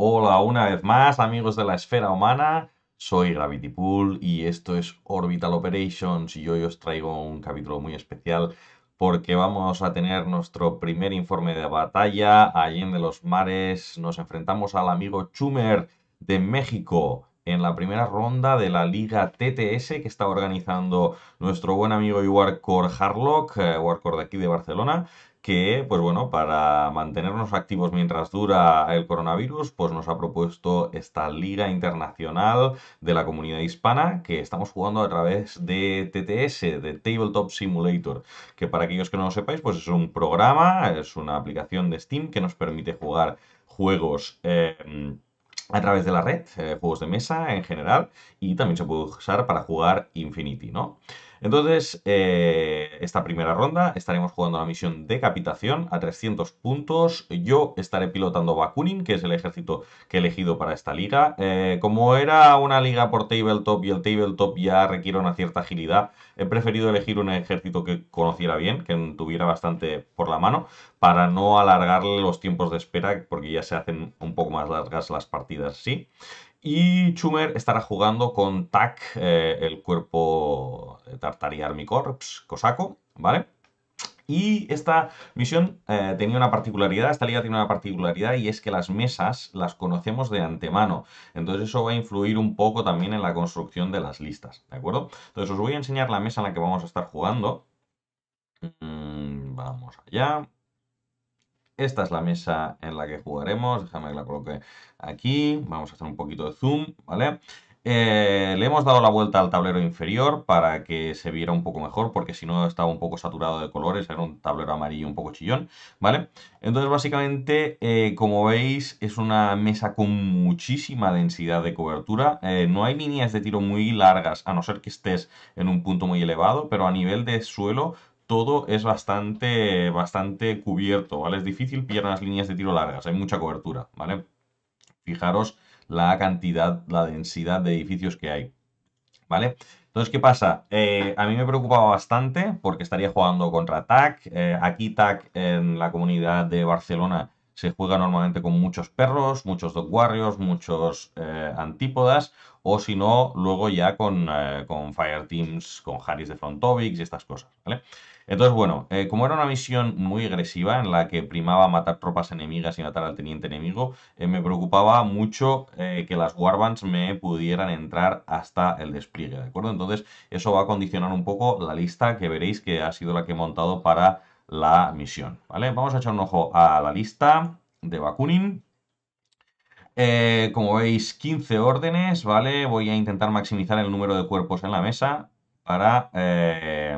Hola una vez más amigos de la esfera humana, soy Gravity Pool y esto es Orbital Operations y hoy os traigo un capítulo muy especial porque vamos a tener nuestro primer informe de batalla allí en de los mares. Nos enfrentamos al amigo Chumer de México en la primera ronda de la Liga TTS que está organizando nuestro buen amigo y Harlock, eh, Warcore de aquí de Barcelona, que, pues bueno, para mantenernos activos mientras dura el coronavirus, pues nos ha propuesto esta Liga Internacional de la Comunidad Hispana que estamos jugando a través de TTS, de Tabletop Simulator, que para aquellos que no lo sepáis, pues es un programa, es una aplicación de Steam que nos permite jugar juegos... Eh, a través de la red, eh, juegos de mesa en general, y también se puede usar para jugar Infinity, ¿no? Entonces, eh, esta primera ronda estaremos jugando la misión de capitación a 300 puntos. Yo estaré pilotando Bakunin, que es el ejército que he elegido para esta liga. Eh, como era una liga por tabletop y el tabletop ya requiere una cierta agilidad, he preferido elegir un ejército que conociera bien, que tuviera bastante por la mano, para no alargarle los tiempos de espera, porque ya se hacen un poco más largas las partidas, sí. Y Chumer estará jugando con TAC, eh, el cuerpo eh, Tartari Army Corps, cosaco, ¿vale? Y esta misión eh, tenía una particularidad, esta liga tiene una particularidad y es que las mesas las conocemos de antemano. Entonces eso va a influir un poco también en la construcción de las listas, ¿de acuerdo? Entonces os voy a enseñar la mesa en la que vamos a estar jugando. Mm, vamos allá. Esta es la mesa en la que jugaremos. Déjame que la coloque aquí. Vamos a hacer un poquito de zoom, ¿vale? Eh, le hemos dado la vuelta al tablero inferior para que se viera un poco mejor, porque si no estaba un poco saturado de colores, era un tablero amarillo un poco chillón, ¿vale? Entonces básicamente, eh, como veis, es una mesa con muchísima densidad de cobertura. Eh, no hay líneas de tiro muy largas, a no ser que estés en un punto muy elevado, pero a nivel de suelo todo es bastante, bastante cubierto, ¿vale? Es difícil pillar unas líneas de tiro largas, hay mucha cobertura, ¿vale? Fijaros la cantidad, la densidad de edificios que hay, ¿vale? Entonces, ¿qué pasa? Eh, a mí me preocupaba bastante porque estaría jugando contra TAC. Eh, aquí TAC en la comunidad de Barcelona se juega normalmente con muchos perros, muchos dog warriors, muchos eh, antípodas o si no, luego ya con, eh, FireTeams, con Harris de Frontovix y estas cosas, ¿vale? Entonces, bueno, eh, como era una misión muy agresiva en la que primaba matar tropas enemigas y matar al teniente enemigo, eh, me preocupaba mucho que las warbands me pudieran entrar hasta el despliegue, ¿de acuerdo? Entonces, eso va a condicionar un poco la lista que veréis que ha sido la que he montado para la misión, ¿vale? Vamos a echar un ojo a la lista de Bakunin. Eh, como veis, 15 órdenes, ¿vale? Voy a intentar maximizar el número de cuerpos en la mesa para... Eh,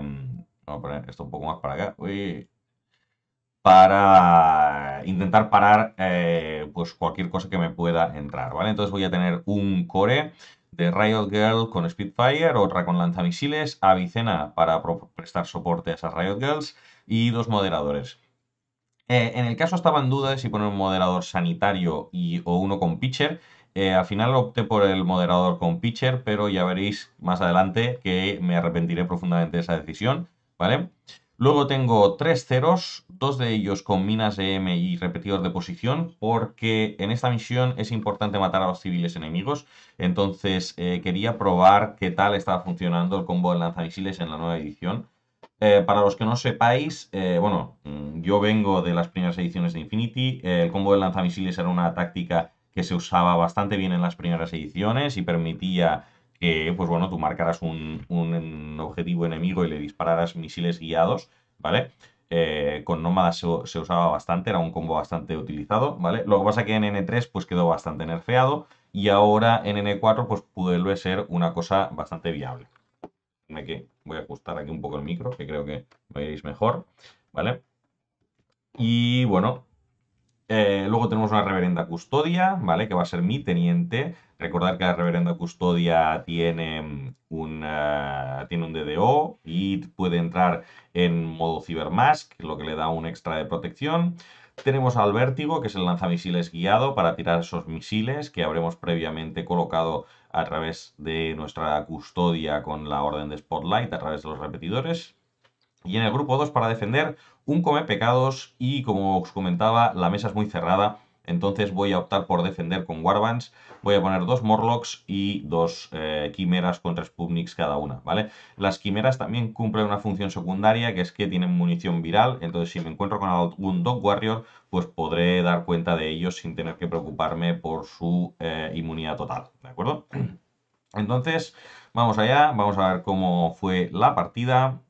poner esto un poco más para acá. para intentar parar eh, pues cualquier cosa que me pueda entrar, ¿vale? Entonces voy a tener un core de Riot Girl con Spitfire, otra con lanzamisiles, Avicena para prestar soporte a esas Riot Girls y dos moderadores. Eh, en el caso estaba en duda de si poner un moderador sanitario o uno con pitcher. Eh, al final opté por el moderador con pitcher, pero ya veréis más adelante que me arrepentiré profundamente de esa decisión, ¿vale? Luego tengo tres ceros, dos de ellos con minas EM y repetidor de posición, porque en esta misión es importante matar a los civiles enemigos. Entonces eh, quería probar qué tal estaba funcionando el combo de lanzamisiles en la nueva edición. Eh, para los que no sepáis, eh, bueno, mm, yo vengo de las primeras ediciones de Infinity. Eh, el combo de lanzamisiles era una táctica que se usaba bastante bien en las primeras ediciones y permitía que, pues bueno, tú marcaras un, objetivo enemigo y le dispararas misiles guiados, ¿vale? con nómadas se, usaba bastante, era un combo bastante utilizado, ¿vale? Lo que pasa es que en N3 pues quedó bastante nerfeado y ahora en N4 pues puede ser una cosa bastante viable voy a ajustar aquí un poco el micro, que creo que me oiréis mejor, ¿vale? Y bueno, eh, luego tenemos una reverenda custodia, ¿vale? Que va a ser mi teniente. Recordar que la reverenda custodia tiene mm, un, eh, tiene un DDO y puede entrar en modo Cybermask, lo que le da un extra de protección. Tenemos al vértigo, que es el lanzamisiles guiado para tirar esos misiles que habremos previamente colocado a través de nuestra custodia con la orden de Spotlight, a través de los repetidores. Y en el grupo 2 para defender un come pecados y como os comentaba la mesa es muy cerrada entonces voy a optar por defender con Warbands, voy a poner dos Morlocks y dos eh, Quimeras contra Sputniks cada una, ¿vale? Las Quimeras también cumplen una función secundaria, que es que tienen munición viral, entonces si me encuentro con algún Dog Warrior, pues podré dar cuenta de ellos sin tener que preocuparme por su eh, inmunidad total, ¿de acuerdo? Entonces, vamos allá, vamos a ver cómo fue la partida.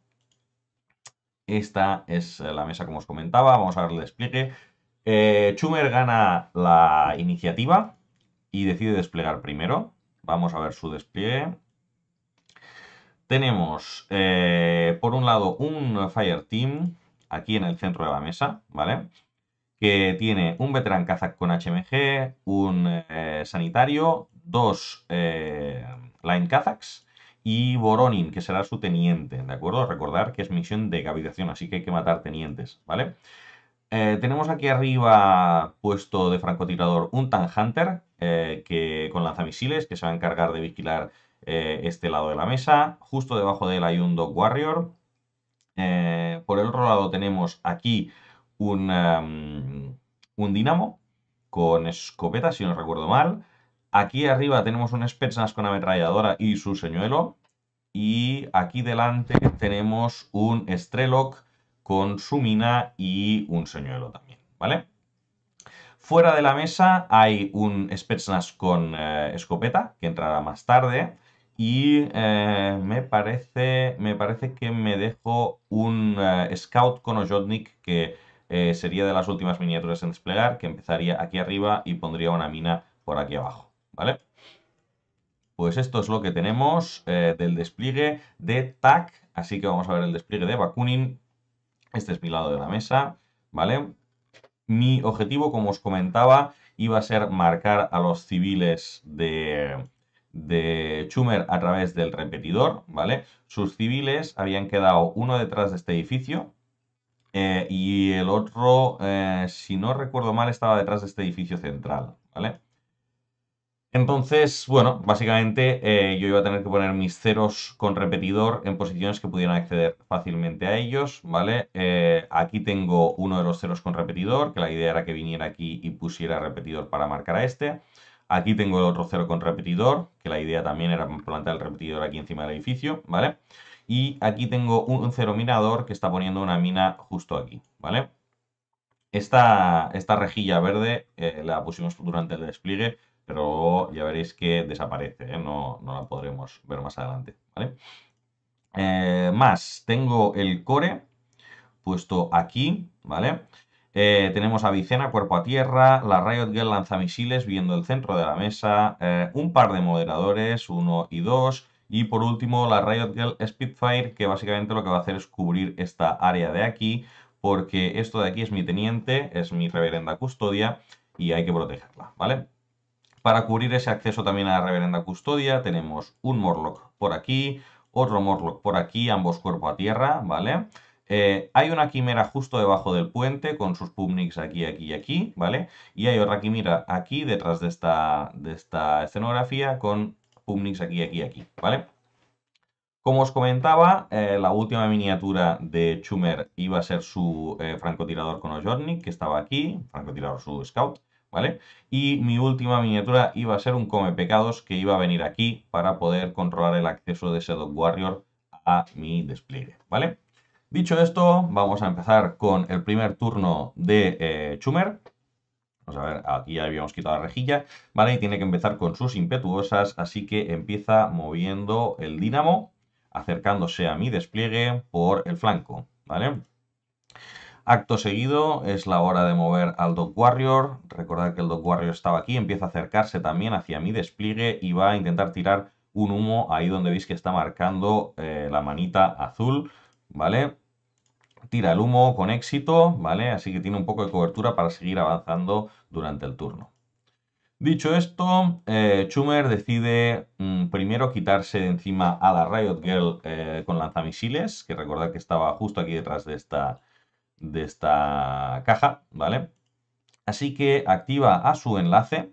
Esta es eh, la mesa como os comentaba, vamos a ver el despliegue. Eh, Chumer gana la iniciativa y decide desplegar primero. Vamos a ver su despliegue. Tenemos, eh, por un lado, un fire team aquí en el centro de la mesa, ¿vale? Que tiene un Veteran kazak con HMG, un eh, sanitario, dos line kazaks y Boronin, que será su teniente, ¿de acuerdo? Recordar que es misión de cavitación, así que hay que matar tenientes, ¿vale? vale eh, tenemos aquí arriba puesto de francotirador un tan Hunter eh, que, con lanzamisiles que se va a encargar de vigilar eh, este lado de la mesa. Justo debajo de él hay un Dog Warrior. por el otro lado tenemos aquí un, em, un Dinamo con escopeta, si no recuerdo mal. Aquí arriba tenemos un Spetsnaz con ametralladora y su señuelo. Y aquí delante tenemos un Strelok con su mina y un señuelo también, ¿vale? Fuera de la mesa hay un Spetsnaz con eh, escopeta, que entrará más tarde, y eh, me, parece, me parece que me dejo un eh, Scout con Ojotnik, que sería de las últimas miniaturas en desplegar, que empezaría aquí arriba y pondría una mina por aquí abajo, ¿vale? Pues esto es lo que tenemos del despliegue de TAC, así que vamos a ver el despliegue de Bakunin este es mi lado de la mesa, ¿vale? Mi objetivo, como os comentaba, iba a ser marcar a los civiles de, de Schumer a través del repetidor, ¿vale? Sus civiles habían quedado uno detrás de este edificio eh, y el otro, eh, si no recuerdo mal, estaba detrás de este edificio central, ¿vale? Entonces, bueno, básicamente eh, yo iba a tener que poner mis ceros con repetidor en posiciones que pudieran acceder fácilmente a ellos, ¿vale? Eh, aquí tengo uno de los ceros con repetidor, que la idea era que viniera aquí y pusiera repetidor para marcar a este. Aquí tengo el otro cero con repetidor, que la idea también era plantar el repetidor aquí encima del edificio, ¿vale? Y aquí tengo un cero minador que está poniendo una mina justo aquí, ¿vale? Esta, esta rejilla verde eh, la pusimos durante el despliegue pero ya veréis que desaparece, ¿eh? no, la podremos ver más adelante, ¿vale? Eh, más, tengo el core puesto aquí, ¿vale? Eh, tenemos a Vicena cuerpo a tierra, la Riot Girl misiles viendo el centro de la mesa, un par de moderadores, uno y dos, y por último la Riot Girl Spitfire, que básicamente lo que va a hacer es cubrir esta área de aquí, porque esto de aquí es mi teniente, es mi reverenda custodia, y hay que protegerla, ¿vale? Para cubrir ese acceso también a la reverenda custodia tenemos un Morlock por aquí, otro Morlock por aquí, ambos cuerpo a tierra, ¿vale? Eh, hay una quimera justo debajo del puente con sus Pumnix aquí, aquí y aquí, ¿vale? Y hay otra quimera aquí detrás de esta, de esta escenografía con Pumnix aquí, aquí, aquí, ¿vale? Como os comentaba, eh, la última miniatura de Chumer iba a ser su eh, francotirador con Ojornik, que estaba aquí, francotirador su scout, ¿vale? Y mi última miniatura iba a ser un come pecados que iba a venir aquí para poder controlar el acceso de ese Dog Warrior a mi despliegue, ¿vale? Dicho esto, vamos a empezar con el primer turno de eh, Chumer. Vamos a ver, aquí ya habíamos quitado la rejilla, ¿vale? Y tiene que empezar con sus impetuosas, así que empieza moviendo el dínamo, acercándose a mi despliegue por el flanco, ¿vale? Acto seguido es la hora de mover al Dog Warrior. Recordad que el Dog Warrior estaba aquí, empieza a acercarse también hacia mi despliegue y va a intentar tirar un humo ahí donde veis que está marcando eh, la manita azul, ¿vale? Tira el humo con éxito, ¿vale? Así que tiene un poco de cobertura para seguir avanzando durante el turno. Dicho esto, eh, Schumer decide mm, primero quitarse de encima a la Riot Girl eh, con lanzamisiles, que recordad que estaba justo aquí detrás de esta, de esta caja, ¿vale? Así que activa a su enlace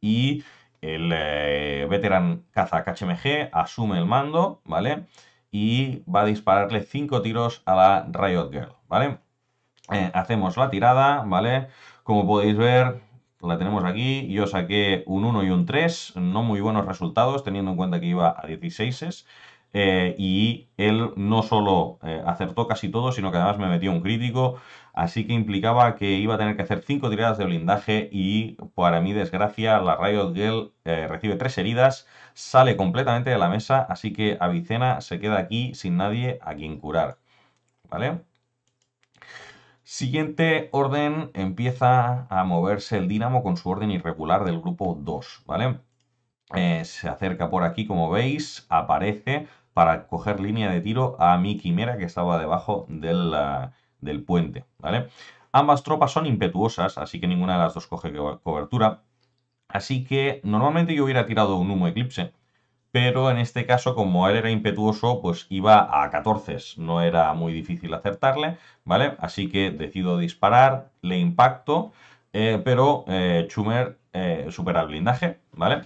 y el eh, veteran caza KHMG asume el mando, ¿vale? Y va a dispararle 5 tiros a la Riot Girl, ¿vale? Eh, hacemos la tirada, ¿vale? Como podéis ver, la tenemos aquí. Yo saqué un 1 y un 3, no muy buenos resultados, teniendo en cuenta que iba a 16. Eh, y él no solo eh, acertó casi todo, sino que además me metió un crítico, así que implicaba que iba a tener que hacer 5 tiradas de blindaje y para mi desgracia la Riot Girl eh, recibe 3 heridas, sale completamente de la mesa, así que Avicena se queda aquí sin nadie a quien curar. ¿Vale? Siguiente orden, empieza a moverse el Dínamo con su orden irregular del grupo 2, ¿vale? se acerca por aquí, como veis, aparece, para coger línea de tiro a mi quimera que estaba debajo del, ah, del puente, ¿vale? Ambas tropas son impetuosas, así que ninguna de las dos coge cobertura. Así que normalmente yo hubiera tirado un humo eclipse, pero en este caso, como él era impetuoso, pues iba a 14, no era muy difícil acertarle, ¿vale? Así que decido disparar, le impacto, eh, pero eh, Schumer eh, supera el blindaje, ¿vale?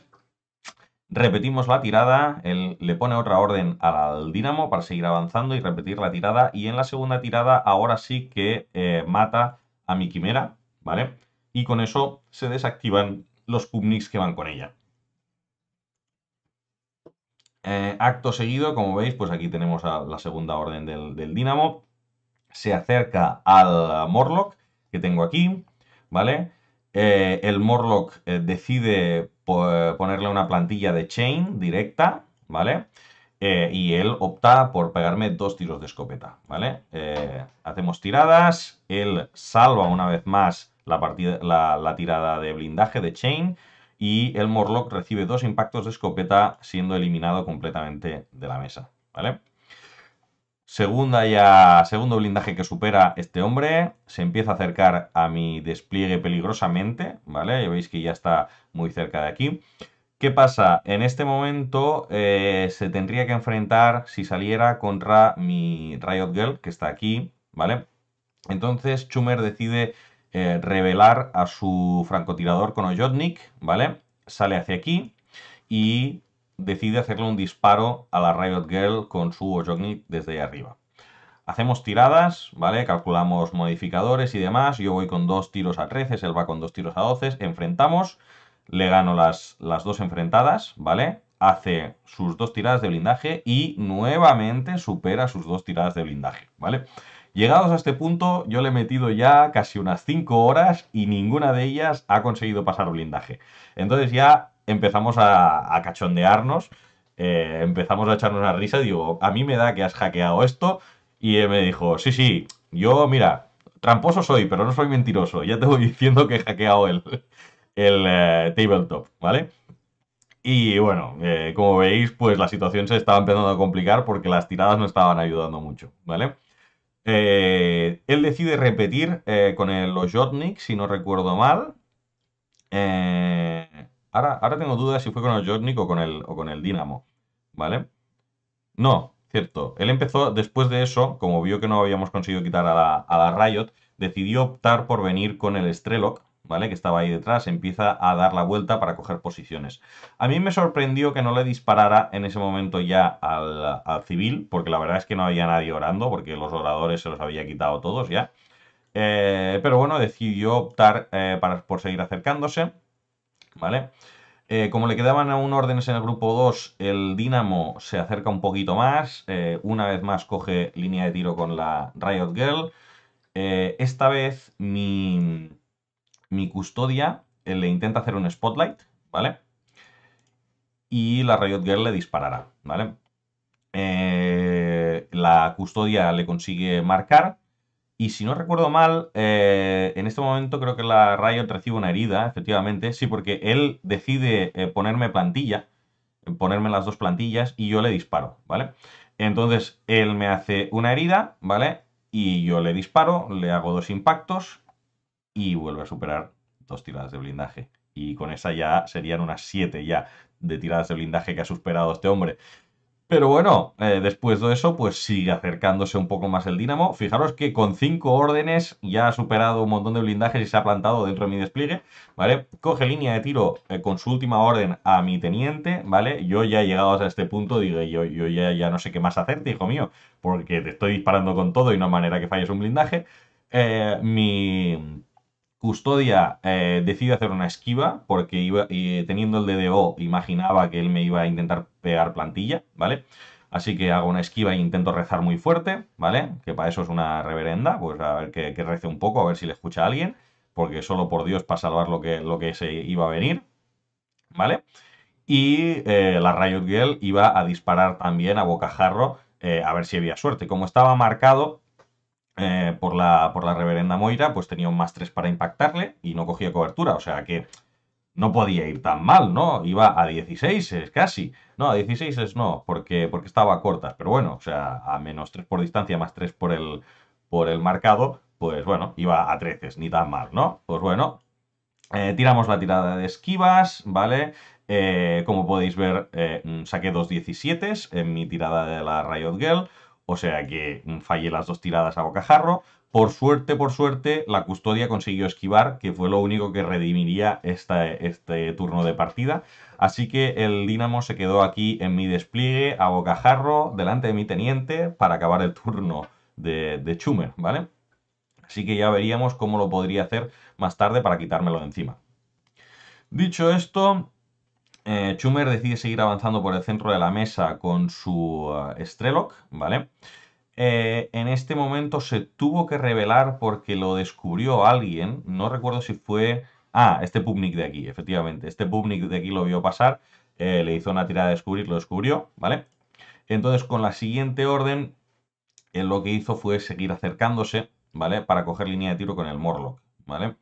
Repetimos la tirada, él le pone otra orden al Dinamo para seguir avanzando y repetir la tirada. Y en la segunda tirada ahora sí que eh, mata a mi quimera, ¿vale? Y con eso se desactivan los Pubniks que van con ella. Eh, acto seguido, como veis, pues aquí tenemos a la segunda orden del, dínamo. Se acerca al Morlock que tengo aquí, ¿vale? Eh, el Morlock decide ponerle una plantilla de chain directa, ¿vale? Eh, y él opta por pegarme dos tiros de escopeta, ¿vale? Eh, hacemos tiradas, él salva una vez más la, la, tirada de blindaje de chain y el Morlock recibe dos impactos de escopeta siendo eliminado completamente de la mesa, ¿vale? Segunda ya, segundo blindaje que supera este hombre. Se empieza a acercar a mi despliegue peligrosamente, ¿vale? Ya veis que ya está muy cerca de aquí. ¿Qué pasa? En este momento eh, se tendría que enfrentar, si saliera, contra mi Riot Girl, que está aquí, ¿vale? Entonces Chumer decide eh, revelar a su francotirador con Ojotnik, ¿vale? Sale hacia aquí y decide hacerle un disparo a la Riot Girl con su Ojognik desde ahí arriba. Hacemos tiradas, ¿vale? Calculamos modificadores y demás. Yo voy con dos tiros a 13, él va con dos tiros a 12. Enfrentamos, le gano las, las dos enfrentadas, ¿vale? Hace sus dos tiradas de blindaje y nuevamente supera sus dos tiradas de blindaje, ¿vale? Llegados a este punto, yo le he metido ya casi unas cinco horas y ninguna de ellas ha conseguido pasar blindaje. Entonces ya empezamos a, cachondearnos, eh, empezamos a echarnos una risa. Digo, a mí me da que has hackeado esto. Y él me dijo, sí, sí, yo, mira, tramposo soy, pero no soy mentiroso. Ya te voy diciendo que he hackeado el, el eh, tabletop, ¿vale? Y bueno, eh, como veis, pues la situación se estaba empezando a complicar porque las tiradas no estaban ayudando mucho, ¿vale? él decide repetir con los Ojotnik, si no recuerdo mal. Eh... Ahora, tengo dudas si fue con el Jotnik o con el, o con el ¿vale? No, cierto. Él empezó después de eso, como vio que no habíamos conseguido quitar a la, Riot, decidió optar por venir con el Strelok, ¿vale? Que estaba ahí detrás, empieza a dar la vuelta para coger posiciones. A mí me sorprendió que no le disparara en ese momento ya al, civil, porque la verdad es que no había nadie orando, porque los oradores se los había quitado todos ya. Eh, pero bueno, decidió optar eh, para, por seguir acercándose. ¿vale? Eh, como le quedaban aún órdenes en el grupo 2, el Dinamo se acerca un poquito más. Eh, una vez más coge línea de tiro con la Riot Girl. Eh, esta vez mi, mi custodia le intenta hacer un spotlight, ¿vale? Y la Riot Girl le disparará, ¿vale? la custodia le consigue marcar y si no recuerdo mal, eh, en este momento creo que la Riot recibe una herida, efectivamente. Sí, porque él decide eh, ponerme plantilla, eh, ponerme las dos plantillas y yo le disparo, ¿vale? Entonces él me hace una herida, ¿vale? Y yo le disparo, le hago dos impactos y vuelve a superar dos tiradas de blindaje. Y con esa ya serían unas siete ya de tiradas de blindaje que ha superado este hombre. Pero bueno, eh, después de eso, pues sigue acercándose un poco más el dínamo. Fijaros que con cinco órdenes ya ha superado un montón de blindajes y se ha plantado dentro de mi despliegue, ¿vale? Coge línea de tiro eh, con su última orden a mi teniente, ¿vale? Yo ya he llegado hasta este punto, digo, yo, yo ya, no sé qué más hacerte, hijo mío, porque te estoy disparando con todo y no hay manera que falles un blindaje. Eh, mi Custodia eh, decide hacer una esquiva porque iba, eh, teniendo el DDO imaginaba que él me iba a intentar pegar plantilla, ¿vale? Así que hago una esquiva e intento rezar muy fuerte, ¿vale? Que para eso es una reverenda, pues a ver que, rece un poco, a ver si le escucha a alguien, porque solo por Dios para salvar lo que, lo que se iba a venir, ¿vale? Y eh, la Riot Girl iba a disparar también a bocajarro a ver si había suerte. Como estaba marcado, eh, por, la, por la reverenda Moira, pues tenía un más 3 para impactarle y no cogía cobertura. O sea que no podía ir tan mal, ¿no? Iba a 16 es casi. No, a 16 es no, porque, porque estaba corta Pero bueno, o sea, a menos 3 por distancia, más 3 por el, por el marcado, pues bueno, iba a 13, ni tan mal, ¿no? Pues bueno, eh, tiramos la tirada de esquivas, ¿vale? Eh, como podéis ver, saqué dos 17 en mi tirada de la Riot Girl. O sea que mm, fallé las dos tiradas a bocajarro. Por suerte, por suerte, la custodia consiguió esquivar, que fue lo único que redimiría este turno de partida. Así que el Dinamo se quedó aquí en mi despliegue, a bocajarro, delante de mi teniente, para acabar el turno de, de ¿vale? Así que ya veríamos cómo lo podría hacer más tarde para quitármelo de encima. Dicho esto, eh, Schumer decide seguir avanzando por el centro de la mesa con su eh, Strelock, ¿vale? Eh, en este momento se tuvo que revelar porque lo descubrió alguien, no recuerdo si fue... Ah, este Pubnik de aquí, efectivamente, este Pubnik de aquí lo vio pasar, eh, le hizo una tirada de descubrir, lo descubrió, ¿vale? Entonces con la siguiente orden, lo que hizo fue seguir acercándose, ¿vale? Para coger línea de tiro con el Morlock, ¿vale?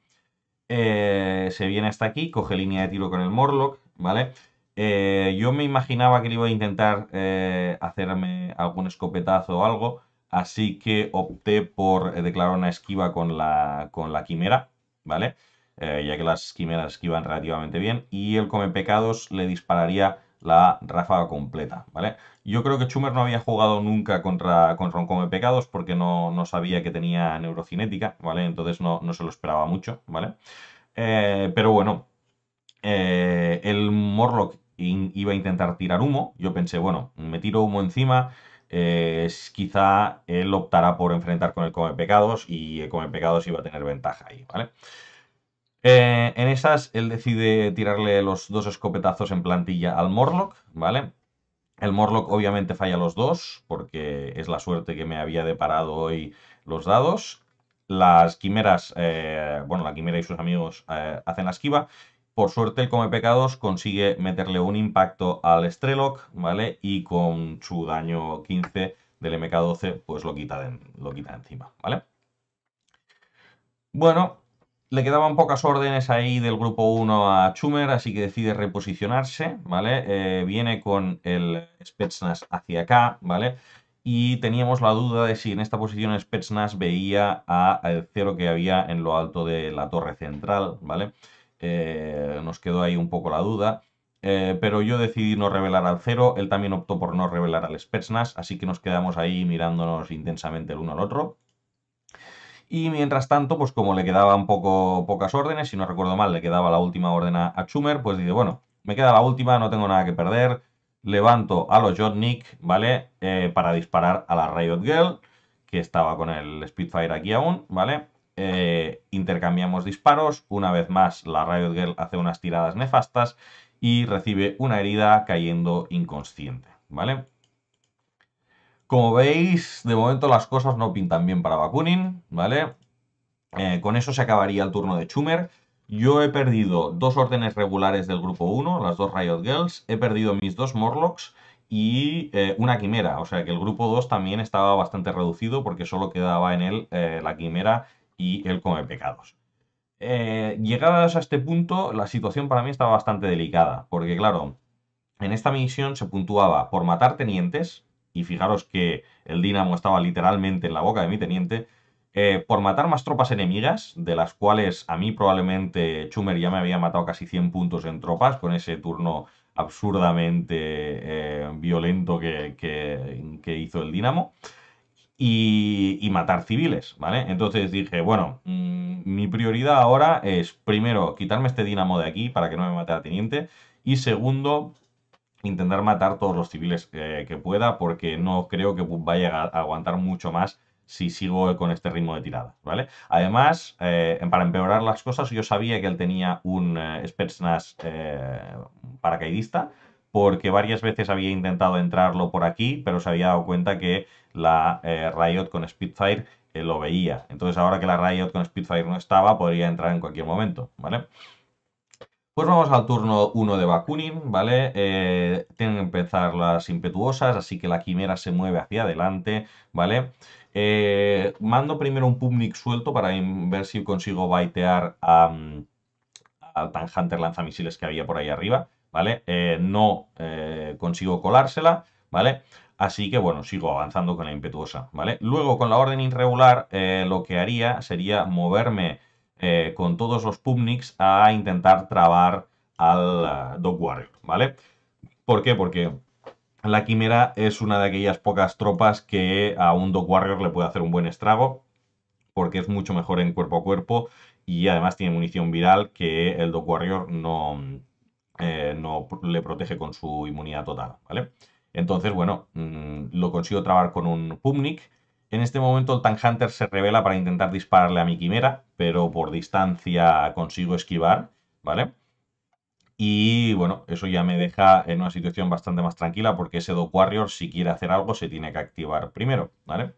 se viene hasta aquí, coge línea de tiro con el Morlock, ¿vale? Eh, yo me imaginaba que le iba a intentar eh, hacerme algún escopetazo o algo, así que opté por eh, declarar una esquiva con la, con la quimera, ¿vale? ya que las quimeras esquivan relativamente bien, y el come pecados le dispararía la ráfaga completa, ¿vale? Yo creo que Schumer no había jugado nunca contra, Ron un come pecados porque no, sabía que tenía neurocinética, ¿vale? Entonces no, no se lo esperaba mucho, ¿vale? pero bueno, eh, el Morlock iba a intentar tirar humo. Yo pensé, bueno, me tiro humo encima. Eh, quizá él optará por enfrentar con el Come Pecados y el Come Pecados iba a tener ventaja ahí, ¿vale? Eh, en esas, él decide tirarle los dos escopetazos en plantilla al Morlock, ¿vale? El Morlock obviamente falla los dos, porque es la suerte que me había deparado hoy los dados. Las quimeras, bueno, la quimera y sus amigos hacen la esquiva. Por suerte el Come Pecados consigue meterle un impacto al Strelok, ¿vale? Y con su daño 15 del MK12, pues lo quita, de, lo quita encima, ¿vale? Bueno, le quedaban pocas órdenes ahí del grupo 1 a Schumer, así que decide reposicionarse, ¿vale? Eh, viene con el Spetsnaz hacia acá, ¿vale? y teníamos la duda de si en esta posición Spetsnaz veía al cero que había en lo alto de la torre central, ¿vale? Eh, nos quedó ahí un poco la duda. Eh, pero yo decidí no revelar al cero, él también optó por no revelar al Spetsnaz, así que nos quedamos ahí mirándonos intensamente el uno al otro. Y mientras tanto, pues como le quedaban poco, pocas órdenes, si no recuerdo mal, le quedaba la última orden a, Schumer, pues dice, bueno, me queda la última, no tengo nada que perder, levanto a los Jotnik, ¿vale? Eh, para disparar a la Riot Girl, que estaba con el Spitfire aquí aún, ¿vale? Eh, intercambiamos disparos, una vez más la Riot Girl hace unas tiradas nefastas y recibe una herida cayendo inconsciente, ¿vale? Como veis, de momento las cosas no pintan bien para Bakunin, ¿vale? Eh, con eso se acabaría el turno de Chumer. Yo he perdido dos órdenes regulares del grupo 1, las dos Riot Girls, he perdido mis dos Morlocks y eh, una quimera, o sea que el grupo 2 también estaba bastante reducido porque solo quedaba en él la quimera y él come pecados. Eh, llegadas a este punto, la situación para mí estaba bastante delicada, porque claro, en esta misión se puntuaba por matar tenientes, y fijaros que el Dinamo estaba literalmente en la boca de mi teniente, eh, por matar más tropas enemigas, de las cuales a mí probablemente Chumer ya me había matado casi 100 puntos en tropas con ese turno absurdamente eh, violento que, que, hizo el Dinamo y, matar civiles, ¿vale? Entonces dije, bueno, mm, mi prioridad ahora es, primero, quitarme este dinamo de aquí para que no me mate a teniente, y segundo, intentar matar todos los civiles eh, que pueda, porque no creo que vaya a aguantar mucho más si sigo con este ritmo de tirada, ¿vale? Además, eh, para empeorar las cosas, yo sabía que él tenía un eh, Spetsnaz eh, paracaidista, porque varias veces había intentado entrarlo por aquí, pero se había dado cuenta que la eh, Riot con Spitfire eh, lo veía. Entonces ahora que la Riot con Spitfire no estaba, podría entrar en cualquier momento, ¿vale? Pues vamos al turno 1 de Bakunin, ¿vale? Eh, tienen que empezar las impetuosas, así que la quimera se mueve hacia adelante, ¿vale? mando primero un Pumnik suelto para ver si consigo baitear mm, al Hunter lanzamisiles que había por ahí arriba, ¿vale? no consigo colársela, ¿vale? Así que bueno, sigo avanzando con la impetuosa, ¿vale? Luego con la orden irregular eh, lo que haría sería moverme eh, con todos los Pumniks a intentar trabar al eh, Dog Warrior, ¿vale? ¿Por qué? Porque la Quimera es una de aquellas pocas tropas que a un Dog Warrior le puede hacer un buen estrago, porque es mucho mejor en cuerpo a cuerpo y además tiene munición viral que el Dog Warrior no, le protege con su inmunidad total, ¿vale? vale entonces, bueno, mm, lo consigo trabar con un Pumnik. En este momento el Tank Hunter se revela para intentar dispararle a mi quimera, pero por distancia consigo esquivar, ¿vale? Y bueno, eso ya me deja en una situación bastante más tranquila porque ese do Warrior si quiere hacer algo se tiene que activar primero, ¿vale?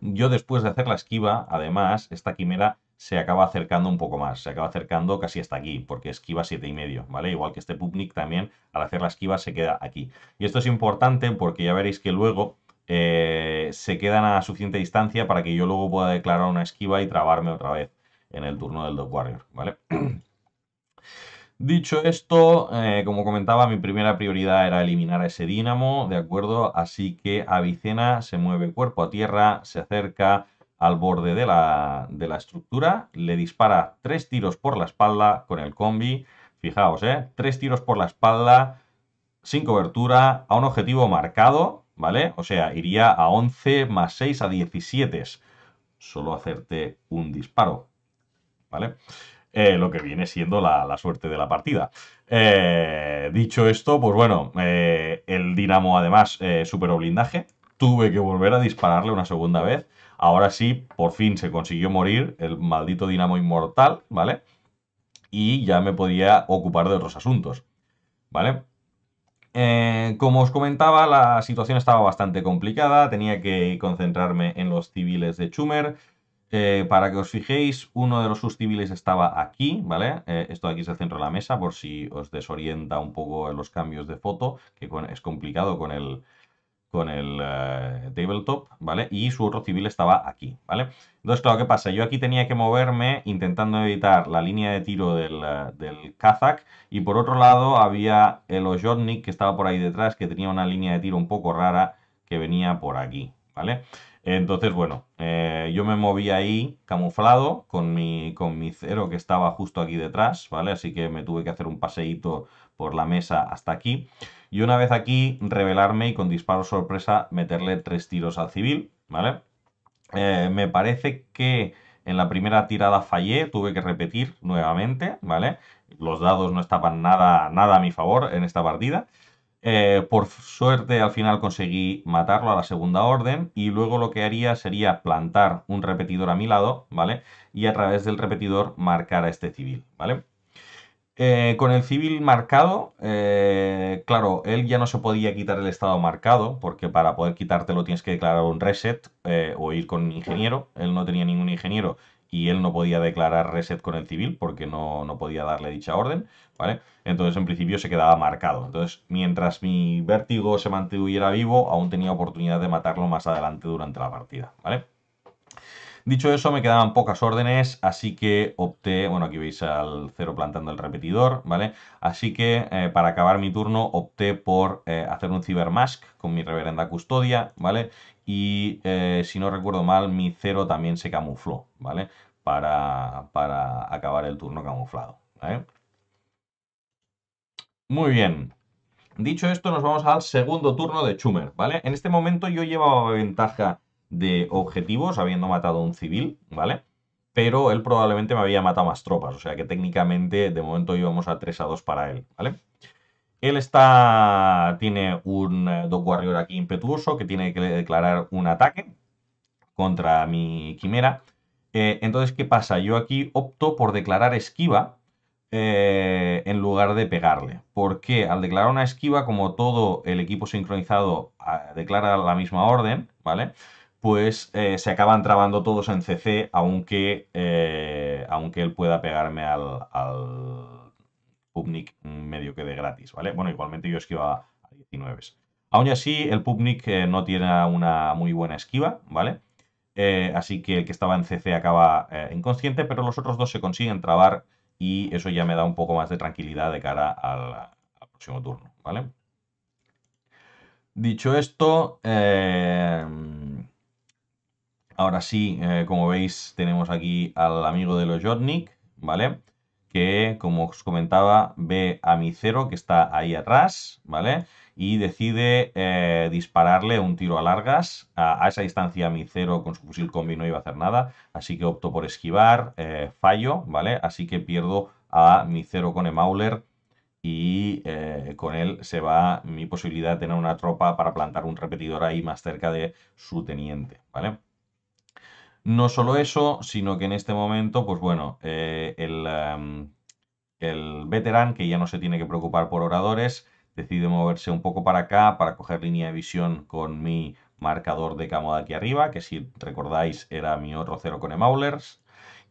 Yo después de hacer la esquiva, además, esta quimera se acaba acercando un poco más, se acaba acercando casi hasta aquí, porque esquiva siete y medio, ¿vale? Igual que este Pupnik también, al hacer la esquiva se queda aquí. Y esto es importante porque ya veréis que luego eh, se quedan a suficiente distancia para que yo luego pueda declarar una esquiva y trabarme otra vez en el turno del Dog Warrior, ¿vale? Dicho esto, eh, como comentaba, mi primera prioridad era eliminar a ese dínamo, ¿de acuerdo? Así que Avicena se mueve cuerpo a tierra, se acerca, al borde de la, estructura, le dispara tres tiros por la espalda con el combi. Fijaos, ¿eh? Tres tiros por la espalda, sin cobertura, a un objetivo marcado, ¿vale? O sea, iría a 11 más 6 a 17. Solo hacerte un disparo, ¿vale? Eh, lo que viene siendo la, suerte de la partida. Eh, dicho esto, pues bueno, eh, el Dinamo además supero blindaje. Tuve que volver a dispararle una segunda vez. Ahora sí, por fin se consiguió morir el maldito Dinamo Inmortal, ¿vale? Y ya me podía ocupar de otros asuntos, ¿vale? Eh, como os comentaba, la situación estaba bastante complicada, tenía que concentrarme en los civiles de Chumer. Eh, para que os fijéis, uno de los sus civiles estaba aquí, ¿vale? Eh, esto de aquí es el centro de la mesa, por si os desorienta un poco los cambios de foto, que es complicado con el, con el eh, tabletop, ¿vale? Y su otro civil estaba aquí, ¿vale? Entonces, claro, ¿qué pasa? Yo aquí tenía que moverme intentando evitar la línea de tiro del, eh, Kazak y por otro lado había el Ojotnik que estaba por ahí detrás que tenía una línea de tiro un poco rara que venía por aquí, ¿vale? Entonces, bueno, eh, yo me moví ahí camuflado con mi, con mi cero que estaba justo aquí detrás, ¿vale? Así que me tuve que hacer un paseíto por la mesa hasta aquí. Y una vez aquí, revelarme y con disparo sorpresa meterle tres tiros al civil, ¿vale? Eh, me parece que en la primera tirada fallé, tuve que repetir nuevamente, ¿vale? Los dados no estaban nada, nada a mi favor en esta partida. Eh, por suerte al final conseguí matarlo a la segunda orden y luego lo que haría sería plantar un repetidor a mi lado, ¿vale? Y a través del repetidor marcar a este civil, ¿vale? Eh, con el civil marcado, eh, claro, él ya no se podía quitar el estado marcado, porque para poder quitártelo tienes que declarar un reset eh, o ir con un ingeniero. Él no tenía ningún ingeniero y él no podía declarar reset con el civil porque no, no podía darle dicha orden, ¿vale? Entonces, en principio se quedaba marcado. Entonces, mientras mi vértigo se mantuviera vivo, aún tenía oportunidad de matarlo más adelante durante la partida, ¿vale? Dicho eso, me quedaban pocas órdenes, así que opté, bueno, aquí veis al cero plantando el repetidor, ¿vale? Así que eh, para acabar mi turno opté por eh, hacer un Cibermask con mi reverenda custodia, ¿vale? Y eh, si no recuerdo mal, mi cero también se camufló, ¿vale? Para, acabar el turno camuflado, ¿vale? Muy bien. Dicho esto, nos vamos al segundo turno de Chumer, ¿vale? En este momento yo llevaba ventaja de objetivos habiendo matado a un civil, ¿vale? Pero él probablemente me había matado más tropas, o sea que técnicamente de momento íbamos a 3 a 2 para él, ¿vale? Él está, tiene un eh, Dog Warrior aquí impetuoso que tiene que declarar un ataque contra mi quimera. Eh, entonces, ¿qué pasa? Yo aquí opto por declarar esquiva eh, en lugar de pegarle. Porque al declarar una esquiva, como todo el equipo sincronizado ah, declara la misma orden, ¿vale? pues eh, se acaban trabando todos en CC, aunque, eh, aunque él pueda pegarme al, al medio que de gratis, ¿vale? Bueno, igualmente yo esquiva a 19. Aún así, el Pupnik eh, no tiene una muy buena esquiva, ¿vale? así que el que estaba en CC acaba inconsciente, pero los otros dos se consiguen trabar y eso ya me da un poco más de tranquilidad de cara al, próximo turno, ¿vale? Dicho esto, Ahora sí, eh, como veis, tenemos aquí al amigo de los Jotnik, ¿vale? Que, como os comentaba, ve a mi cero que está ahí atrás, ¿vale? Y decide eh, dispararle un tiro a largas. A, esa distancia mi cero con su fusil combi no iba a hacer nada, así que opto por esquivar, eh, fallo, ¿vale? Así que pierdo a mi cero con Emauler y con él se va mi posibilidad de tener una tropa para plantar un repetidor ahí más cerca de su teniente, ¿vale? No solo eso, sino que en este momento, pues bueno, eh, el, em, el veterán, que ya no se tiene que preocupar por oradores, decide moverse un poco para acá para coger línea de visión con mi marcador de camo de aquí arriba, que si recordáis era mi otro cero con Emaulers.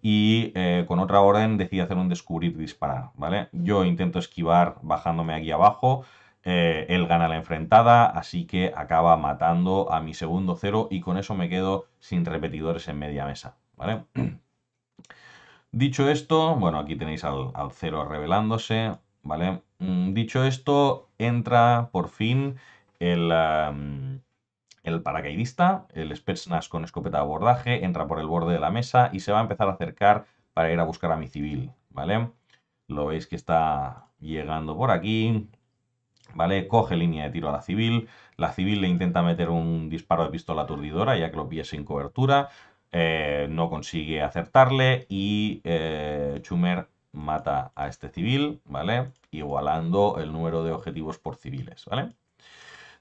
Y eh, con otra orden decide hacer un descubrir disparar, ¿vale? Yo intento esquivar bajándome aquí abajo, eh, él gana la enfrentada, así que acaba matando a mi segundo cero y con eso me quedo sin repetidores en media mesa, ¿vale? Dicho esto, bueno, aquí tenéis al, cero revelándose, ¿vale? Mm, dicho esto, entra por fin el... el paracaidista, el Spetsnaz con escopeta de abordaje, entra por el borde de la mesa y se va a empezar a acercar para ir a buscar a mi civil, ¿vale? Lo veis que está llegando por aquí, ¿vale? Coge línea de tiro a la civil, la civil le intenta meter un disparo de pistola aturdidora ya que lo pilla sin cobertura, eh, no consigue acertarle y eh, Schumer Chumer mata a este civil, ¿vale? Igualando el número de objetivos por civiles, ¿vale?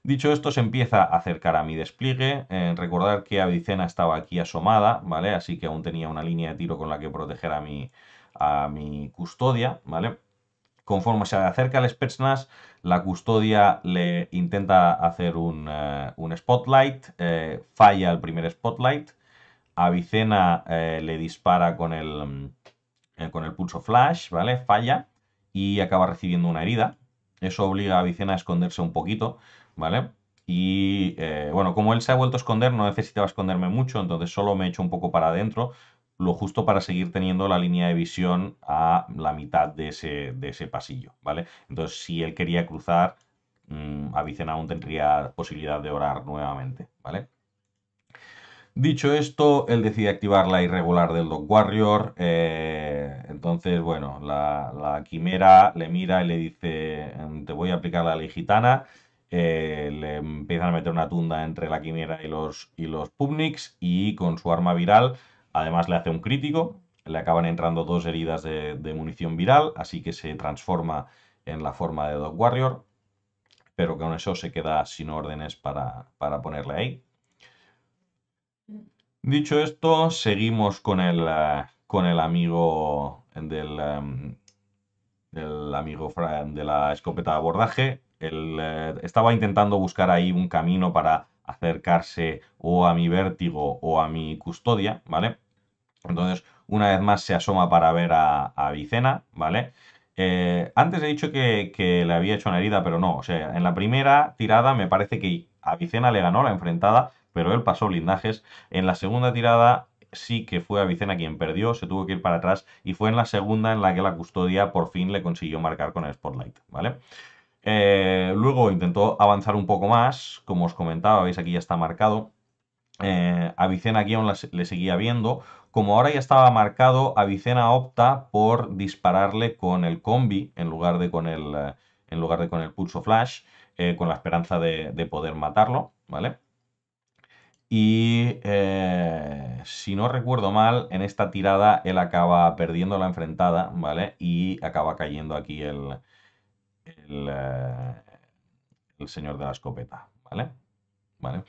Dicho esto, se empieza a acercar a mi despliegue. en eh, recordar que Avicena estaba aquí asomada, ¿vale? Así que aún tenía una línea de tiro con la que proteger a mi, a mi custodia, ¿vale? Conforme se acerca el Spetsnaz, la custodia le intenta hacer un, eh, spotlight, eh, falla el primer spotlight. Avicena eh, le dispara con el, mm, con el pulso flash, ¿vale? Falla y acaba recibiendo una herida. Eso obliga a Avicena a esconderse un poquito, ¿vale? Y bueno, como él se ha vuelto a esconder, no necesitaba esconderme mucho, entonces solo me echo un poco para adentro lo justo para seguir teniendo la línea de visión a la mitad de ese, pasillo, ¿vale? Entonces, si él quería cruzar, mmm, aún tendría posibilidad de orar nuevamente, ¿vale? Dicho esto, él decide activar la irregular del Dog Warrior. Eh, entonces, bueno, la, quimera le mira y le dice: mm, Te voy a aplicar la ley gitana. Eh, le empiezan a meter una tunda entre la quimera y los, y los Y con su arma viral Además le hace un crítico, le acaban entrando dos heridas de, munición viral, así que se transforma en la forma de Dog Warrior, pero con eso se queda sin órdenes para, ponerle ahí. Dicho esto, seguimos con el, eh, con el amigo del, em, el amigo de la escopeta de abordaje. Eh, estaba intentando buscar ahí un camino para acercarse o a mi vértigo o a mi custodia, ¿vale? Entonces, una vez más se asoma para ver a, Avicena, Vicena, ¿vale? Eh, antes he dicho que, le había hecho una herida, pero no. O sea, en la primera tirada me parece que a Vicena le ganó la enfrentada, pero él pasó blindajes. En la segunda tirada sí que fue Avicena quien perdió, se tuvo que ir para atrás y fue en la segunda en la que la custodia por fin le consiguió marcar con el Spotlight, ¿vale? Eh, luego intentó avanzar un poco más, como os comentaba, veis aquí ya está marcado. Eh, Avicena aquí aún le seguía viendo. Como ahora ya estaba marcado, Avicena opta por dispararle con el combi en lugar de con el, pulso flash, eh, con la esperanza de, poder matarlo, ¿vale? Y si no recuerdo mal, en esta tirada él acaba perdiendo la enfrentada, ¿vale? Y acaba cayendo aquí el, eh, el, señor de la escopeta, ¿vale? ¿Vale?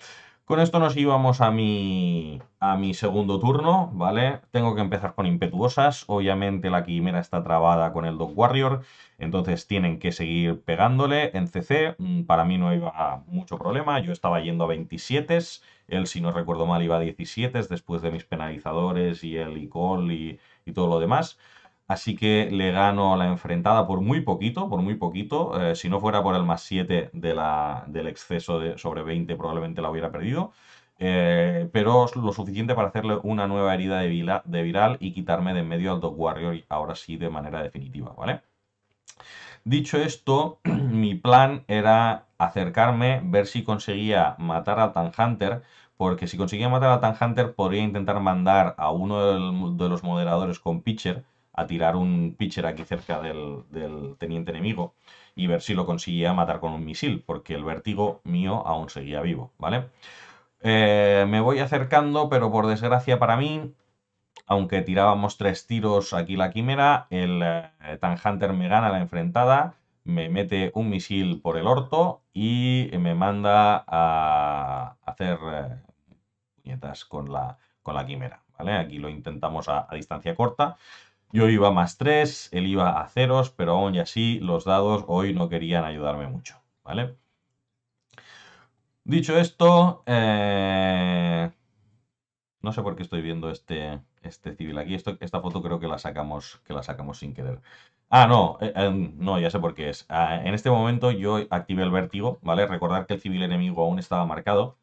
Con esto nos íbamos a mi, a mi segundo turno, ¿vale? Tengo que empezar con impetuosas. Obviamente la quimera está trabada con el Dog Warrior, entonces tienen que seguir pegándole en CC. Mm, para mí no iba mucho problema, yo estaba yendo a 27, él si no recuerdo mal iba a 17 después de mis penalizadores y el e y todo lo demás. Así que le gano la enfrentada por muy poquito, por muy poquito. Eh, si no fuera por el más 7 de del exceso de, sobre 20 probablemente la hubiera perdido. Eh, pero lo suficiente para hacerle una nueva herida de, viral y quitarme de en medio al Dog Warrior ahora sí de manera definitiva, Dicho esto, mi plan era acercarme, ver si conseguía matar al Hunter. porque si conseguía matar al Hunter podría intentar mandar a uno de los moderadores con Pitcher, a tirar un pitcher aquí cerca del, teniente enemigo y ver si lo conseguía matar con un misil, porque el vértigo mío aún seguía vivo, ¿vale? Eh, me voy acercando, pero por desgracia para mí, aunque tirábamos tres tiros aquí la quimera, el eh, tan hunter me gana la enfrentada, me mete un misil por el orto y me manda a hacer eh, con la, con la quimera, ¿vale? Aquí lo intentamos a distancia corta, yo iba más 3, él iba a ceros, pero aún así los dados hoy no querían ayudarme mucho, ¿vale? Dicho esto, eh, no sé por qué estoy viendo este, este civil aquí. Esto, esta foto creo que la sacamos, que la sacamos sin querer. Ah, no, eh, eh, no, ya sé por qué es. Ah, en este momento yo activé el vértigo, ¿vale? Recordar que el civil enemigo aún estaba marcado.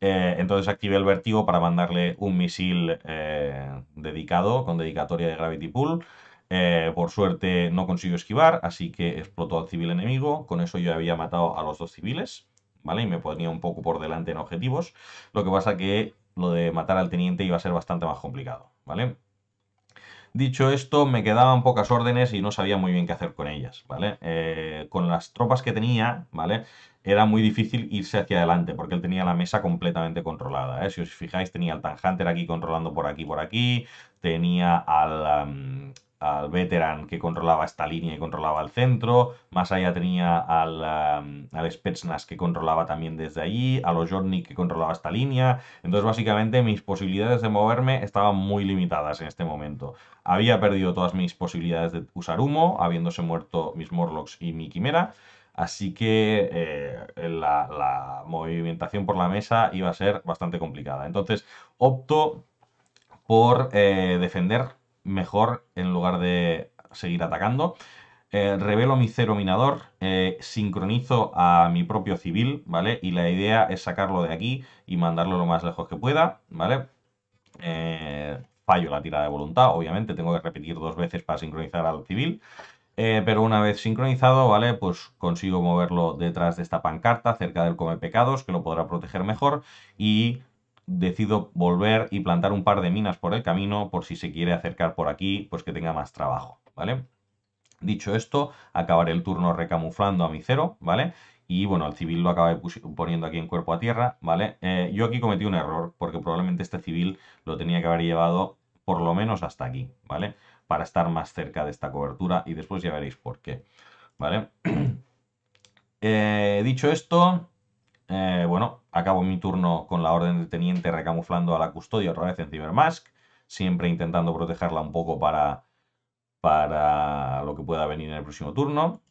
Eh, entonces activé el vértigo para mandarle un misil eh, dedicado con dedicatoria de Gravity Pool. Eh, por suerte no consiguió esquivar, así que explotó al civil enemigo. Con eso yo había matado a los dos civiles, ¿vale? Y me ponía un poco por delante en objetivos. Lo que pasa que lo de matar al teniente iba a ser bastante más complicado, ¿vale? Dicho esto, me quedaban pocas órdenes y no sabía muy bien qué hacer con ellas, ¿vale? Eh, con las tropas que tenía, ¿vale? Era muy difícil irse hacia adelante porque él tenía la mesa completamente controlada, ¿eh? Si os fijáis, tenía al Tanhunter aquí controlando por aquí, por aquí, tenía al, al veteran que controlaba esta línea y controlaba el centro, más allá tenía al, um, que controlaba también desde allí, a los que controlaba esta línea, entonces básicamente mis posibilidades de moverme estaban muy limitadas en este momento. Había perdido todas mis posibilidades de usar humo, habiéndose muerto mis Morlocks y mi Quimera, así que eh, la, movimentación por la mesa iba a ser bastante complicada. Entonces opto por eh, defender mejor en lugar de seguir atacando. Eh, revelo mi cero minador, eh, sincronizo a mi propio civil, ¿vale? Y la idea es sacarlo de aquí y mandarlo lo más lejos que pueda, ¿vale? Eh, fallo la tirada de voluntad, obviamente tengo que repetir dos veces para sincronizar al civil. pero una vez sincronizado, ¿vale? Pues consigo moverlo detrás de esta pancarta, cerca del come pecados, que lo podrá proteger mejor. Y decido volver y plantar un par de minas por el camino por si se quiere acercar por aquí, pues que tenga más trabajo, ¿vale? Dicho esto, acabaré el turno recamuflando a mi cero, ¿vale? Y bueno, el civil lo acabé poniendo aquí en cuerpo a tierra, ¿vale? Eh, yo aquí cometí un error, porque probablemente este civil lo tenía que haber llevado por lo menos hasta aquí, ¿vale? Para estar más cerca de esta cobertura y después ya veréis por qué, ¿vale? Eh, dicho esto, eh, bueno, acabo mi turno con la orden de teniente recamuflando a la custodia otra vez en Cybermask, siempre intentando protegerla un poco para, para lo que pueda venir en el próximo turno.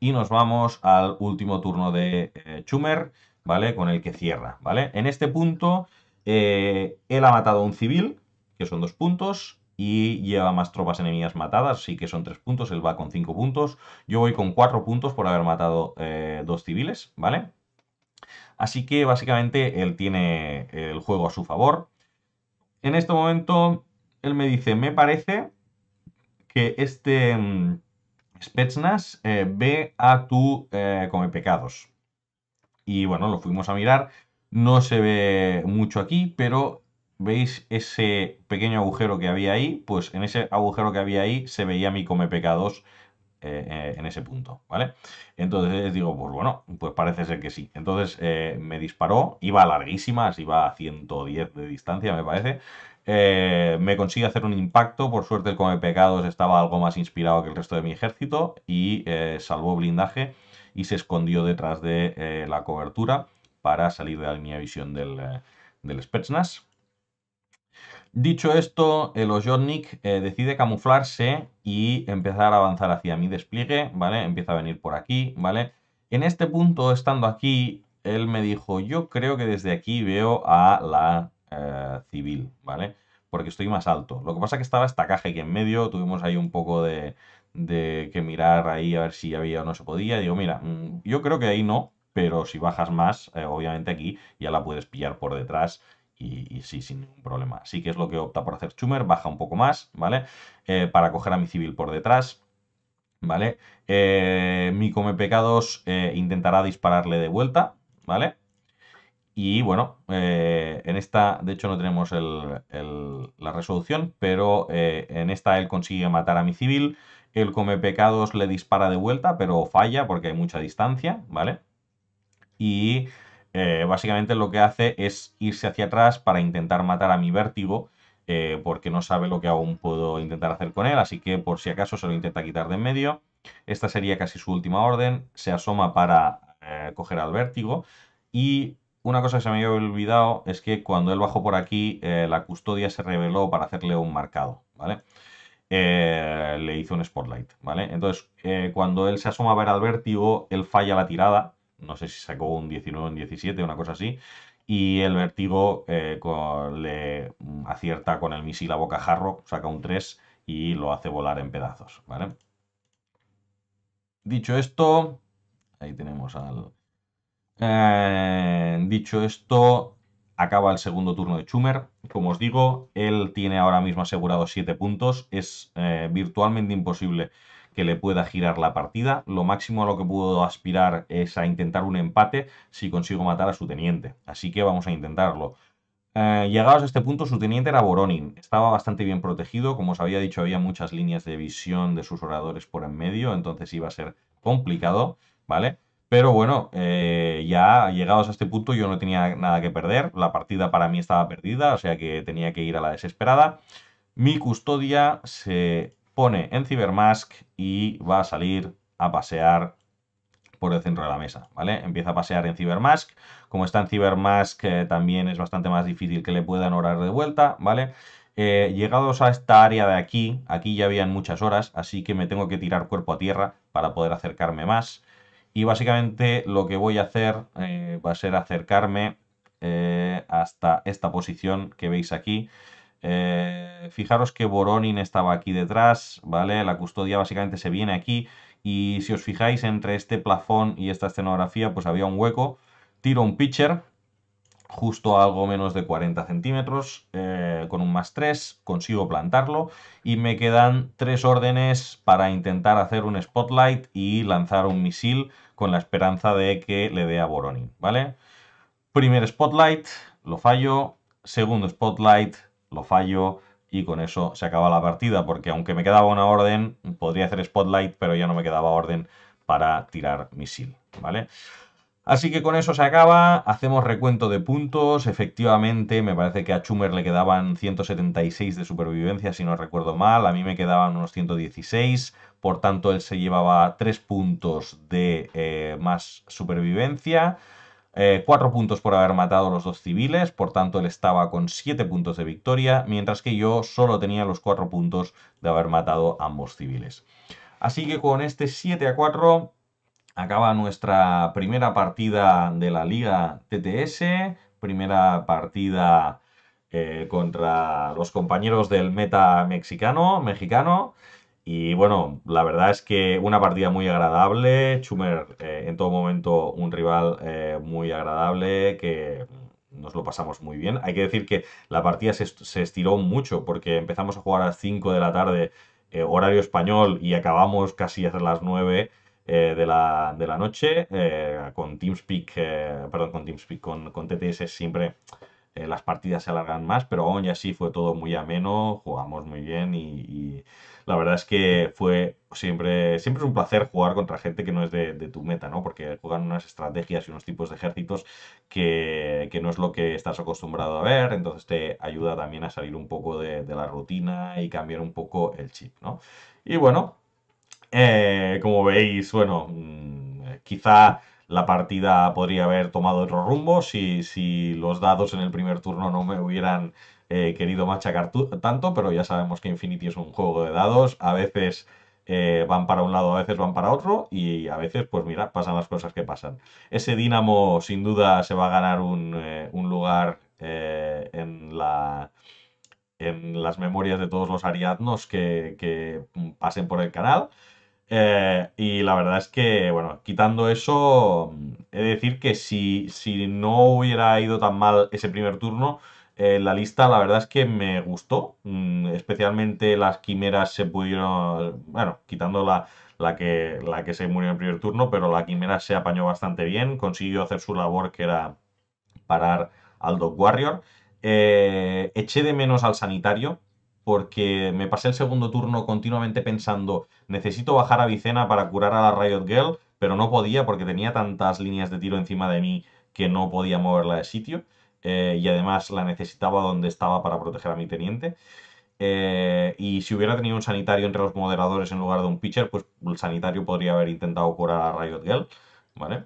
Y nos vamos al último turno de eh, Chumer, ¿vale? Con el que cierra, ¿vale? En este punto, eh, él ha matado a un civil, que son dos puntos, y lleva más tropas enemigas matadas, sí que son tres puntos, él va con cinco puntos. Yo voy con cuatro puntos por haber matado dos civiles, ¿vale? Así que básicamente él tiene el juego a su favor. En este momento él me dice, me parece que este mm, eh, ve a tu eh, come pecados. Y bueno, lo fuimos a mirar. No se ve mucho aquí, pero ¿Veis ese pequeño agujero que había ahí? Pues en ese agujero que había ahí se veía mi come pecados eh, eh, en ese punto, ¿vale? Entonces digo, pues bueno, pues parece ser que sí. Entonces eh, me disparó, iba larguísimas, iba a 110 de distancia, me parece. me consigue hacer un impacto, por suerte el come estaba algo más inspirado que el resto de mi ejército y salvó blindaje y se escondió detrás de la cobertura para salir de la línea visión del, del Spetsnaz. Dicho esto, el Ojotnik eh, decide camuflarse y empezar a avanzar hacia mi despliegue, ¿vale? Empieza a venir por aquí, ¿vale? En este punto, estando aquí, él me dijo, yo creo que desde aquí veo a la eh, civil, ¿vale? Porque estoy más alto. Lo que pasa es que estaba esta caja aquí en medio, tuvimos ahí un poco de, que mirar ahí a ver si había o no se podía. Digo, mira, mm, yo creo que ahí no, pero si bajas más, eh, obviamente aquí ya la puedes pillar por detrás y, sí, sin ningún problema. Así que es lo que opta por hacer Schumer, baja un poco más, ¿vale? Eh, para coger a mi civil por detrás, ¿vale? Eh, mi come pecados eh, intentará dispararle de vuelta, ¿vale? Y bueno, en esta, de hecho no tenemos la resolución, pero en esta él consigue matar a mi civil. El come pecados le dispara de vuelta, pero falla porque hay mucha distancia, ¿vale? Y eh, básicamente lo que hace es irse hacia atrás para intentar matar a mi vértigo, eh, porque no sabe lo que aún puedo intentar hacer con él, así que por si acaso se lo intenta quitar de en medio. Esta sería casi su última orden, se asoma para eh, coger al vértigo y... Una cosa que se me había olvidado es que cuando él bajó por aquí, la custodia se reveló para hacerle un marcado, ¿vale? le hizo un spotlight, ¿vale? Entonces, cuando él se asoma a ver al vértigo, él falla la tirada no sé si sacó un 19, un 17, una cosa así, y el vertigo eh, le acierta con el misil a bocajarro, saca un 3 y lo hace volar en pedazos, Dicho esto, ahí tenemos al... Eh, dicho esto, acaba el segundo turno de Schumer. Como os digo, él tiene ahora mismo asegurado 7 puntos. Es eh, virtualmente imposible que le pueda girar la partida. Lo máximo a lo que puedo aspirar es a intentar un empate si consigo matar a su teniente. Así que vamos a intentarlo. Eh, llegados a este punto, su teniente era Boronin. Estaba bastante bien protegido. Como os había dicho, había muchas líneas de visión de sus oradores por en medio, entonces iba a ser complicado, ¿vale? Pero bueno, eh, ya llegados a este punto yo no tenía nada que perder. La partida para mí estaba perdida, o sea que tenía que ir a la desesperada. Mi custodia se pone en Cybermask y va a salir a pasear por el centro de la mesa, ¿vale? Empieza a pasear en Cybermask. Como está en Cybermask, eh, también es bastante más difícil que le puedan orar de vuelta, ¿vale? Eh, llegados a esta área de aquí, aquí ya habían muchas horas, así que me tengo que tirar cuerpo a tierra para poder acercarme más. Y básicamente lo que voy a hacer eh, va a ser acercarme hasta esta posición que veis aquí. Eh, fijaros que Boronin estaba aquí detrás, ¿vale? La custodia básicamente se viene aquí y si os fijáis entre este plafón y esta escenografía pues había un hueco. Tiro un pitcher, justo a algo menos de 40 centímetros, eh, con un más 3, consigo plantarlo y me quedan tres órdenes para intentar hacer un spotlight y lanzar un misil con la esperanza de que le dé a Boronin, ¿vale? Primer spotlight, lo fallo, segundo spotlight, lo fallo y con eso se acaba la partida, porque aunque me quedaba una orden, podría hacer spotlight, pero ya no me quedaba orden para tirar misil, ¿vale? Así que con eso se acaba, hacemos recuento de puntos, efectivamente me parece que a Chumer le quedaban 176 de supervivencia si no recuerdo mal, a mí me quedaban unos 116, por tanto él se llevaba 3 puntos de eh, más supervivencia, eh, cuatro puntos por haber matado a los dos civiles, por tanto él estaba con siete puntos de victoria, mientras que yo solo tenía los cuatro puntos de haber matado a ambos civiles. Así que con este 7 a 4 acaba nuestra primera partida de la Liga TTS, primera partida eh, contra los compañeros del meta mexicano, mexicano. Y bueno, la verdad es que una partida muy agradable. Schumer eh, en todo momento un rival eh, muy agradable que nos lo pasamos muy bien. Hay que decir que la partida se, estiró mucho porque empezamos a jugar a las 5 de la tarde eh, horario español y acabamos casi a las 9 de la, noche con TeamSpeak, perdón, con TeamSpeak, con, con TTS siempre eh, las partidas se alargan más, pero aún así fue todo muy ameno, jugamos muy bien y, la verdad es que fue siempre, siempre es un placer jugar contra gente que no es de, tu meta, ¿no? Porque juegan unas estrategias y unos tipos de ejércitos que, no es lo que estás acostumbrado a ver, entonces te ayuda también a salir un poco de, la rutina y cambiar un poco el chip, ¿no? Y bueno, eh, como veis, bueno, mm, quizá la partida podría haber tomado otro rumbo si, si los dados en el primer turno no me hubieran eh, querido machacar tanto, pero ya sabemos que Infinity es un juego de dados, a veces eh, van para un lado, a veces van para otro y a veces, pues mira, pasan las cosas que pasan. Ese Dinamo sin duda se va a ganar un, eh, lugar en la en las memorias de todos los ariadnos que, que pasen por el canal. Eh, y la verdad es que, bueno, quitando eso, mm, he de decir que si, si no hubiera ido tan mal ese primer turno, eh, la lista la verdad es que me gustó. Mm, especialmente las quimeras se pudieron, bueno, quitando la, que, la que se murió en el primer turno, pero la quimera se apañó bastante bien, consiguió hacer su labor que era parar al Dog Warrior. Eh, eché de menos al sanitario, porque me pasé el segundo turno continuamente pensando, necesito bajar a Vicena para curar a la Riot Girl, pero no podía porque tenía tantas líneas de tiro encima de mí que no podía moverla de sitio. Eh, y además la necesitaba donde estaba para proteger a mi teniente. Eh, y si hubiera tenido un sanitario entre los moderadores en lugar de un pitcher, pues el sanitario podría haber intentado curar a Riot Girl, ¿vale?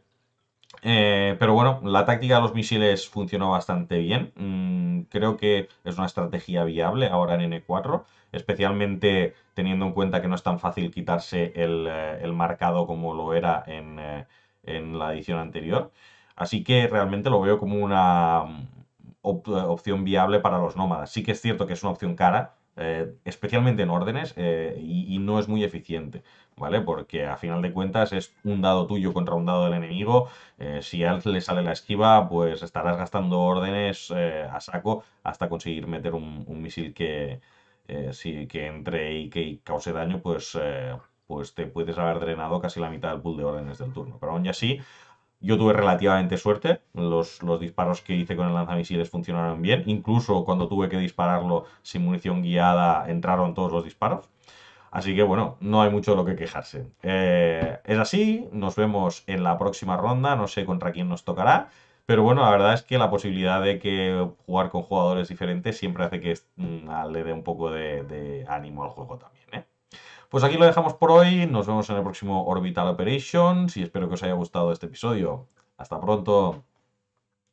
Eh, pero bueno, la táctica de los misiles funcionó bastante bien. Mm, creo que es una estrategia viable ahora en N4, especialmente teniendo en cuenta que no es tan fácil quitarse el, eh, marcado como lo era eh, en, la edición anterior. Así que realmente lo veo como una mm, opción viable para los nómadas. Sí que es cierto que es una opción cara, especialmente en órdenes, y, no es muy eficiente. ¿vale? Porque a final de cuentas es un dado tuyo contra un dado del enemigo. Eh, si a él le sale la esquiva, pues estarás gastando órdenes eh, a saco hasta conseguir meter un, misil que, eh, que entre y que cause daño, pues, pues te puedes haber drenado casi la mitad del pool de órdenes del turno. Pero aún así, yo tuve relativamente suerte, los, los, disparos que hice con el lanzamisiles funcionaron bien, incluso cuando tuve que dispararlo sin munición guiada entraron todos los disparos. Así que bueno, no hay mucho de lo que quejarse. Eh, es así, nos vemos en la próxima ronda, no sé contra quién nos tocará, pero bueno, la verdad es que la posibilidad de que jugar con jugadores diferentes siempre hace que mm, le dé un poco de, ánimo al juego también. ¿eh? Pues aquí lo dejamos por hoy, nos vemos en el próximo Orbital Operations y espero que os haya gustado este episodio. Hasta pronto.